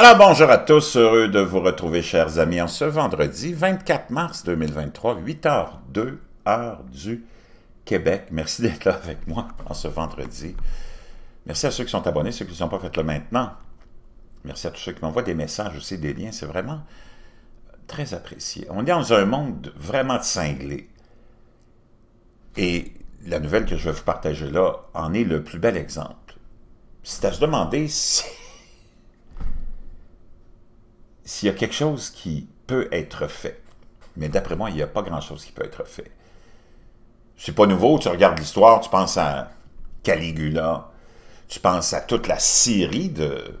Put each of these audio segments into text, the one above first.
Alors bonjour à tous, heureux de vous retrouver chers amis en ce vendredi 24 mars 2023, 8h02 heure du Québec. Merci d'être là avec moi en ce vendredi. Merci à ceux qui sont abonnés, ceux qui ne sont pas, fait le maintenant. Merci à tous ceux qui m'envoient des messages aussi, des liens, c'est vraiment très apprécié. On est dans un monde vraiment cinglé Et la nouvelle que je vais vous partager là en est le plus bel exemple. C'est à se demander si s'il y a quelque chose qui peut être fait, mais d'après moi, il n'y a pas grand-chose qui peut être fait. C'est pas nouveau, tu regardes l'histoire, tu penses à Caligula, tu penses à toute la série de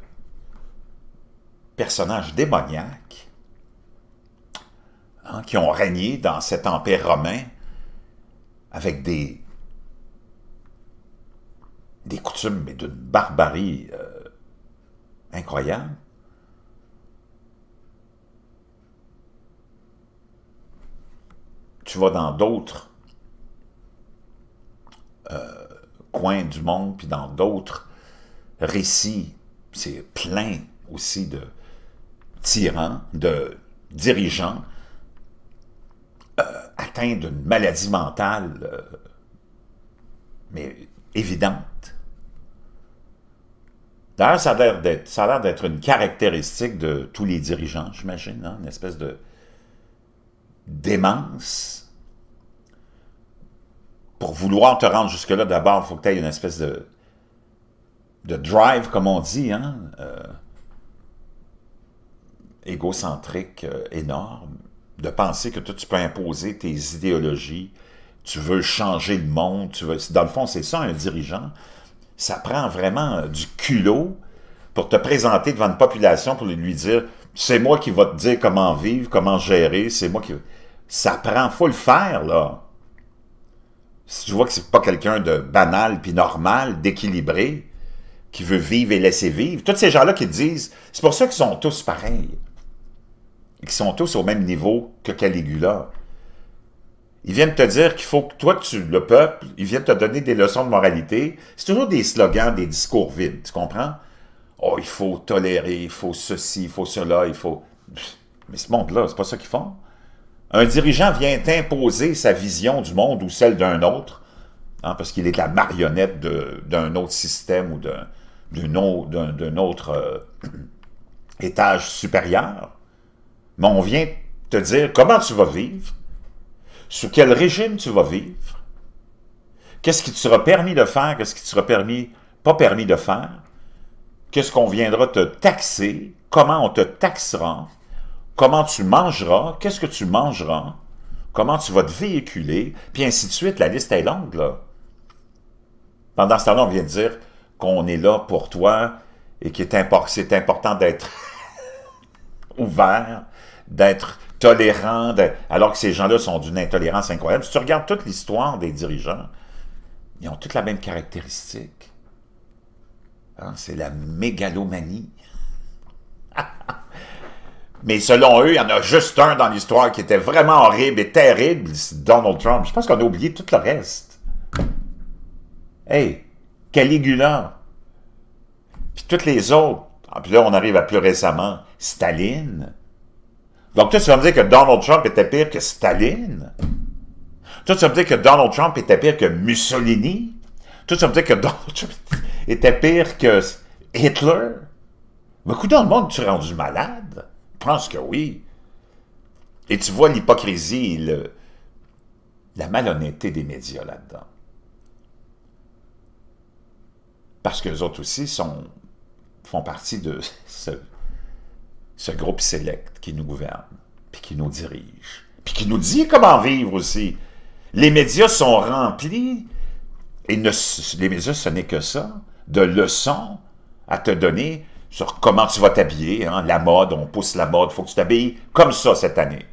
personnages démoniaques hein, qui ont régné dans cet empire romain avec des, des coutumes, mais d'une barbarie euh, incroyable. tu vas dans d'autres euh, coins du monde, puis dans d'autres récits, c'est plein aussi de tyrans, de dirigeants euh, atteints d'une maladie mentale, euh, mais évidente. D'ailleurs, ça a l'air d'être une caractéristique de tous les dirigeants, j'imagine, hein, une espèce de démence, pour vouloir te rendre jusque-là, d'abord, il faut que tu aies une espèce de, de drive, comme on dit, hein, euh, égocentrique euh, énorme, de penser que toi, tu peux imposer tes idéologies, tu veux changer le monde, Dans le fond, c'est ça, un dirigeant. Ça prend vraiment euh, du culot pour te présenter devant une population, pour lui dire, c'est moi qui va te dire comment vivre, comment gérer, c'est moi qui ça prend, faut le faire, là. Si tu vois que c'est pas quelqu'un de banal, puis normal, d'équilibré, qui veut vivre et laisser vivre, tous ces gens-là qui disent, c'est pour ça qu'ils sont tous pareils, qu'ils sont tous au même niveau que Caligula. Ils viennent te dire qu'il faut que toi, tu, le peuple, ils viennent te donner des leçons de moralité. C'est toujours des slogans, des discours vides, tu comprends? Oh, il faut tolérer, il faut ceci, il faut cela, il faut... Mais ce monde-là, c'est pas ça qu'ils font. Un dirigeant vient imposer sa vision du monde ou celle d'un autre, hein, parce qu'il est la marionnette d'un autre système ou d'un autre euh, étage supérieur. Mais on vient te dire comment tu vas vivre, sous quel régime tu vas vivre, qu'est-ce qui te sera permis de faire, qu'est-ce qui te sera permis, pas permis de faire, qu'est-ce qu'on viendra te taxer, comment on te taxera, comment tu mangeras, qu'est-ce que tu mangeras, comment tu vas te véhiculer, puis ainsi de suite. La liste est longue, là. Pendant ce temps-là, on vient de dire qu'on est là pour toi et que c'est important d'être ouvert, d'être tolérant, alors que ces gens-là sont d'une intolérance incroyable. Si tu regardes toute l'histoire des dirigeants, ils ont toutes la même caractéristique. Hein, c'est la mégalomanie. Mais selon eux, il y en a juste un dans l'histoire qui était vraiment horrible et terrible, c'est Donald Trump. Je pense qu'on a oublié tout le reste. Hey, Caligula, puis toutes les autres. Ah, puis là, on arrive à plus récemment, Staline. Donc, toi, tu vas me dire que Donald Trump était pire que Staline? Toi, tu vas me dire que Donald Trump était pire que Mussolini? Toi, tu vas me dire que Donald Trump était pire que Hitler? Beaucoup dans le monde, tu es rendu malade. Je pense que oui. Et tu vois l'hypocrisie, la malhonnêteté des médias là-dedans. Parce que les autres aussi sont, font partie de ce, groupe sélect qui nous gouverne, puis qui nous dirige, puis qui nous dit comment vivre aussi. Les médias sont remplis, et les médias, ce n'est que ça, de leçons à te donner sur comment tu vas t'habiller. Hein? La mode, on pousse la mode, faut que tu t'habilles comme ça cette année.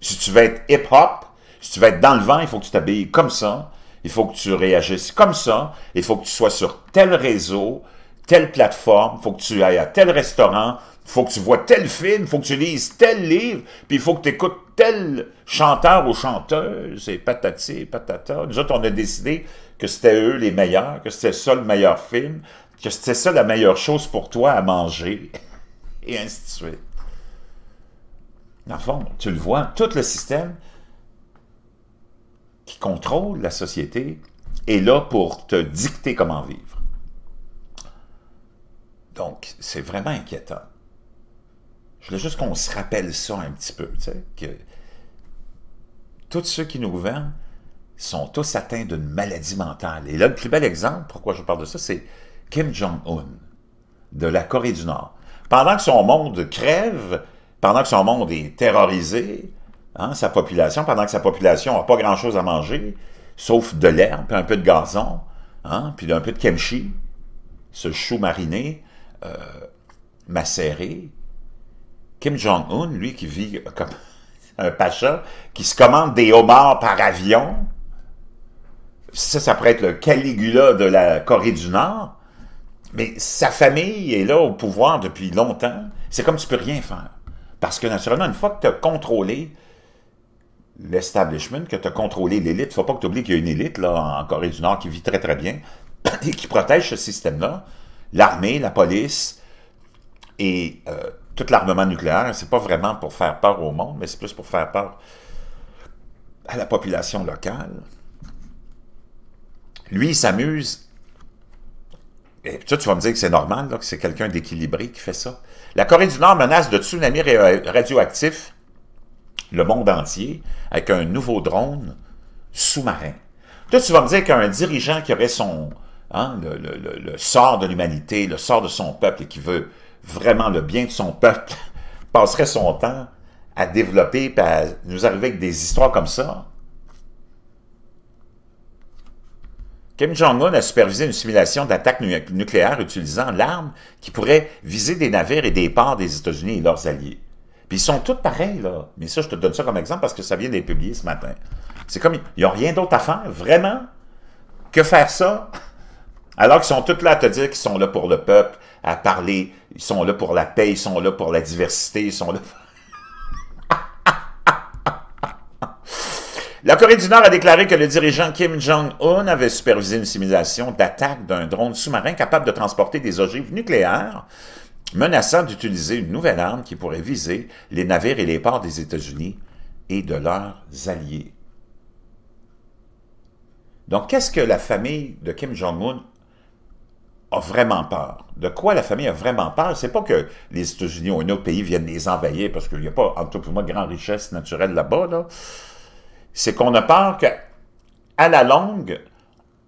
Si tu veux être hip-hop, si tu veux être dans le vent, il faut que tu t'habilles comme ça. Il faut que tu réagisses comme ça. Il faut que tu sois sur tel réseau, telle plateforme. Il faut que tu ailles à tel restaurant. Il faut que tu vois tel film. Il faut que tu lises tel livre. Puis il faut que tu écoutes tel chanteur ou chanteuse. Et patati, patata. Nous autres, on a décidé que c'était eux les meilleurs, que c'était ça le meilleur film que c'était ça la meilleure chose pour toi à manger, et ainsi de suite. Dans fond, tu le vois, tout le système qui contrôle la société est là pour te dicter comment vivre. Donc, c'est vraiment inquiétant. Je voulais juste qu'on se rappelle ça un petit peu, tu sais, que tous ceux qui nous gouvernent sont tous atteints d'une maladie mentale. Et là, le plus bel exemple, pourquoi je parle de ça, c'est Kim Jong-un de la Corée du Nord. Pendant que son monde crève, pendant que son monde est terrorisé, hein, sa population, pendant que sa population n'a pas grand-chose à manger, sauf de l'herbe, un peu de gazon, hein, puis un peu de kimchi, ce chou mariné, euh, macéré. Kim Jong-un, lui, qui vit comme un pacha, qui se commande des homards par avion, ça, ça pourrait être le Caligula de la Corée du Nord, mais sa famille est là au pouvoir depuis longtemps. C'est comme tu peux rien faire. Parce que naturellement, une fois que tu as contrôlé l'establishment, que tu as contrôlé l'élite, il ne faut pas que tu oublies qu'il y a une élite là, en Corée du Nord qui vit très très bien et qui protège ce système-là, l'armée, la police et euh, tout l'armement nucléaire. C'est pas vraiment pour faire peur au monde, mais c'est plus pour faire peur à la population locale. Lui, il s'amuse et puis tu vas me dire que c'est normal, là, que c'est quelqu'un d'équilibré qui fait ça. La Corée du Nord menace de tsunami radioactif le monde entier avec un nouveau drone sous-marin. Toi, tu vas me dire qu'un dirigeant qui aurait son hein, le, le, le, sort de l'humanité, le sort de son peuple et qui veut vraiment le bien de son peuple, passerait son temps à développer, à nous arriver avec des histoires comme ça. Kim Jong-un a supervisé une simulation d'attaque nucléaire utilisant l'arme qui pourrait viser des navires et des ports des États-Unis et leurs alliés. Puis ils sont tous pareils, là. Mais ça, je te donne ça comme exemple parce que ça vient d'être publié ce matin. C'est comme, ils n'ont rien d'autre à faire, vraiment, que faire ça. Alors qu'ils sont tous là à te dire qu'ils sont là pour le peuple, à parler, ils sont là pour la paix, ils sont là pour la diversité, ils sont là La Corée du Nord a déclaré que le dirigeant Kim Jong-un avait supervisé une simulation d'attaque d'un drone sous-marin capable de transporter des ogives nucléaires, menaçant d'utiliser une nouvelle arme qui pourrait viser les navires et les ports des États-Unis et de leurs alliés. Donc, qu'est-ce que la famille de Kim Jong-un a vraiment peur. De quoi la famille a vraiment peur? C'est pas que les États-Unis ou un autre pays viennent les envahir parce qu'il n'y a pas, en tout cas, grande richesse naturelle là-bas, là c'est qu'on a peur qu'à la longue,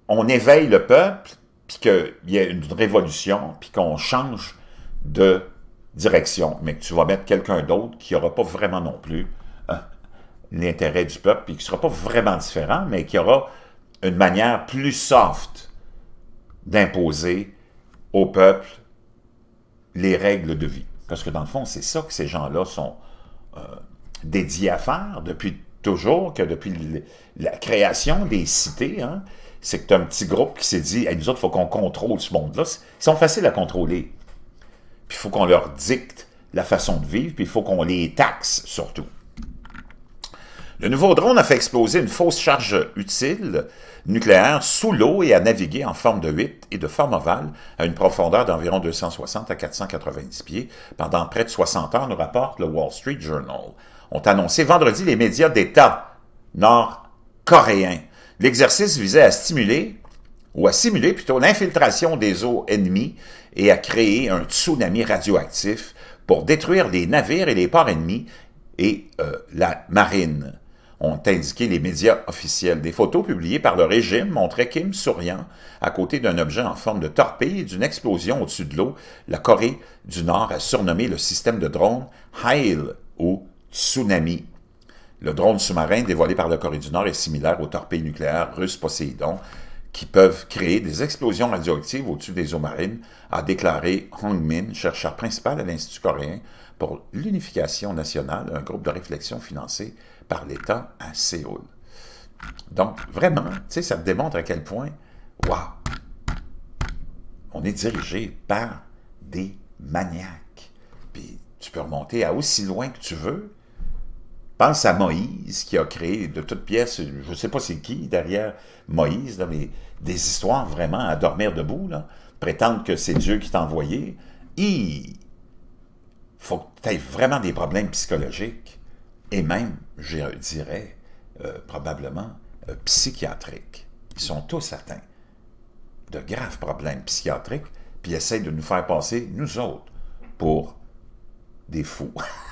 on éveille le peuple, puis qu'il y ait une révolution, puis qu'on change de direction, mais que tu vas mettre quelqu'un d'autre qui n'aura pas vraiment non plus hein, l'intérêt du peuple, puis qui ne sera pas vraiment différent, mais qui aura une manière plus soft d'imposer au peuple les règles de vie. Parce que dans le fond, c'est ça que ces gens-là sont euh, dédiés à faire depuis toujours que depuis la création des cités, hein, c'est que un petit groupe qui s'est dit nous autres, il faut qu'on contrôle ce monde-là. Ils sont faciles à contrôler. Puis il faut qu'on leur dicte la façon de vivre, puis il faut qu'on les taxe surtout. Le nouveau drone a fait exploser une fausse charge utile nucléaire sous l'eau et a navigué en forme de huit et de forme ovale à une profondeur d'environ 260 à 490 pieds pendant près de 60 ans, nous rapporte le Wall Street Journal ont annoncé vendredi les médias d'État nord-coréens. L'exercice visait à stimuler, ou à simuler plutôt, l'infiltration des eaux ennemies et à créer un tsunami radioactif pour détruire les navires et les ports ennemis et euh, la marine, ont indiqué les médias officiels. Des photos publiées par le régime montraient Kim souriant à côté d'un objet en forme de torpille et d'une explosion au-dessus de l'eau. La Corée du Nord a surnommé le système de drones Hail ou Tsunami. Le drone sous-marin dévoilé par la Corée du Nord est similaire aux torpilles nucléaires russes Poseidon qui peuvent créer des explosions radioactives au-dessus des eaux marines, a déclaré Hong Min, chercheur principal à l'Institut coréen pour l'unification nationale, un groupe de réflexion financé par l'État à Séoul. Donc, vraiment, ça démontre à quel point, waouh, on est dirigé par des maniaques. Puis tu peux remonter à aussi loin que tu veux, Pense à Moïse qui a créé de toutes pièces, je ne sais pas c'est qui derrière Moïse, là, mais des histoires vraiment à dormir debout, là, prétendre que c'est Dieu qui t'a envoyé. Il faut que tu aies vraiment des problèmes psychologiques et même, je dirais, euh, probablement euh, psychiatriques. Ils sont tous atteints de graves problèmes psychiatriques, puis essayent de nous faire passer, nous autres, pour des fous.